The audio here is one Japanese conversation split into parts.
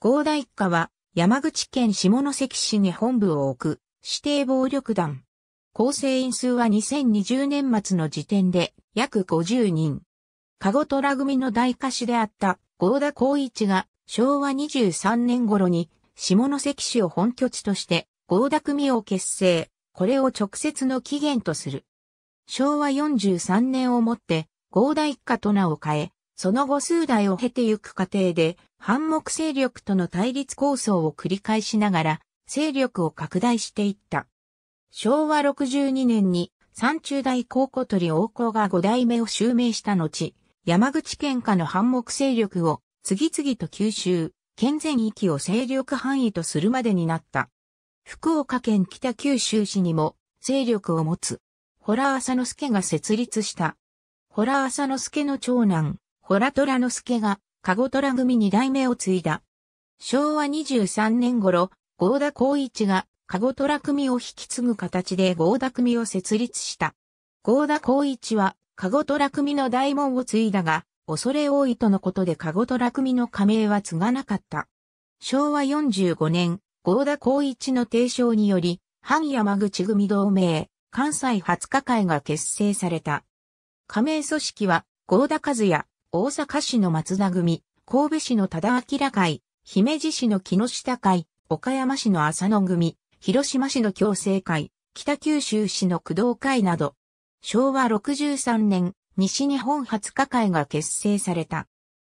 合田一家は山口県下関市に本部を置く指定暴力団。構成員数は2020年末の時点で約50人。カゴトラ組の大歌手であった合田光一が昭和23年頃に下関市を本拠地として合田組を結成。これを直接の起源とする。昭和43年をもって合田一家と名を変え、その後数代を経てゆく過程で反目勢力との対立構想を繰り返しながら、勢力を拡大していった。昭和62年に三中大高小鳥王校が5代目を襲名した後、山口県下の反目勢力を次々と吸収、県全域を勢力範囲とするまでになった。福岡県北九州市にも勢力を持つ、ホラ浅之助が設立した。ホラ浅之助の長男、ホラ虎之助がカゴトラ組二代目を継いだ。昭和23年頃、郷田光一がカゴトラ組を引き継ぐ形で郷田組を設立した。郷田光一はカゴトラ組の大門を継いだが、恐れ多いとのことでカゴトラ組の加盟は継がなかった。昭和45年、郷田光一の提唱により、半山口組同盟、関西20日会が結成された。加盟組織は、郷田和也、大阪市の松田組、神戸市の多田明会、姫路市の木下会、岡山市の浅野組、広島市の共生会、北九州市の工藤会など、昭和63年、西日本初0会が結成された。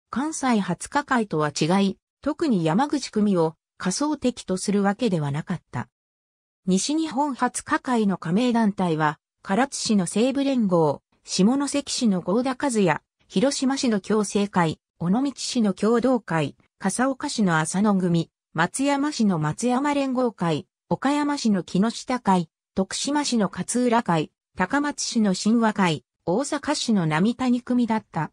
関西初0会とは違い、特に山口組を仮想的とするわけではなかった。西日本初0会の加盟団体は、唐津市の西部連合、下関市の合田和也、広島市の共生会、尾道市の共同会、笠岡市の浅野組、松山市の松山連合会、岡山市の木下会、徳島市の勝浦会、高松市の神話会、大阪市の並谷組だった。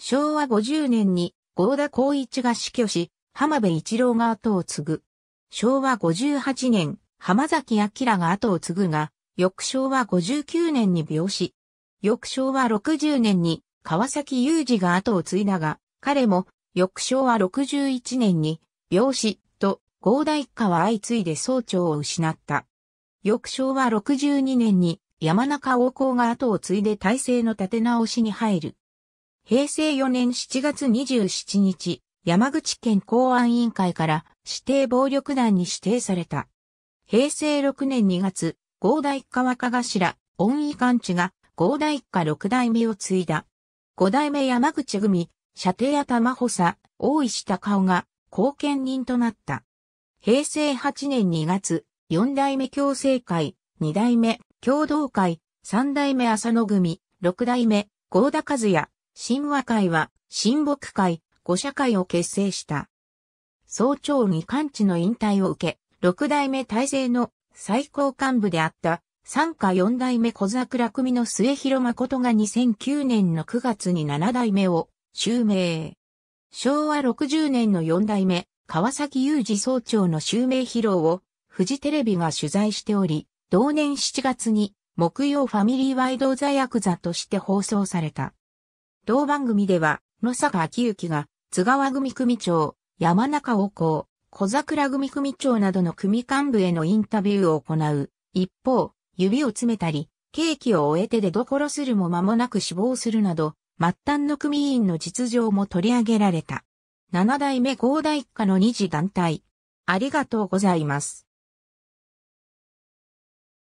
昭和50年に合田光一が死去し、浜辺一郎が後を継ぐ。昭和58年、浜崎明が後を継ぐが、翌昭和59年に病死。翌昭和60年に川崎雄二が後を継いだが、彼も翌昭和61年に病死と合田一家は相次いで総長を失った。翌昭和62年に山中王公が後を継いで体制の立て直しに入る。平成4年7月27日、山口県公安委員会から指定暴力団に指定された。平成6年2月、合田一家若頭、恩義官地が合田一家六代目を継いだ。五代目山口組、射程や玉穂佐、大石高尾が後見人となった。平成8年2月、四代目共生会、二代目共同会、三代目浅野組、六代目合田和也、神和会は神木会、五社会を結成した。総長に完地の引退を受け、六代目体制の最高幹部であった参加四代目小桜組の末広誠が2009年の9月に七代目を襲名。昭和60年の四代目、川崎雄二総長の襲名披露を富士テレビが取材しており、同年7月に木曜ファミリーワイドザヤクザとして放送された。同番組では、野坂昭之が津川組組長、山中王光、小桜組組長などの組幹部へのインタビューを行う。一方、指を詰めたり、ケーキを終えて出所するも間もなく死亡するなど、末端の組員の実情も取り上げられた。七代目合代一家の二次団体。ありがとうございます。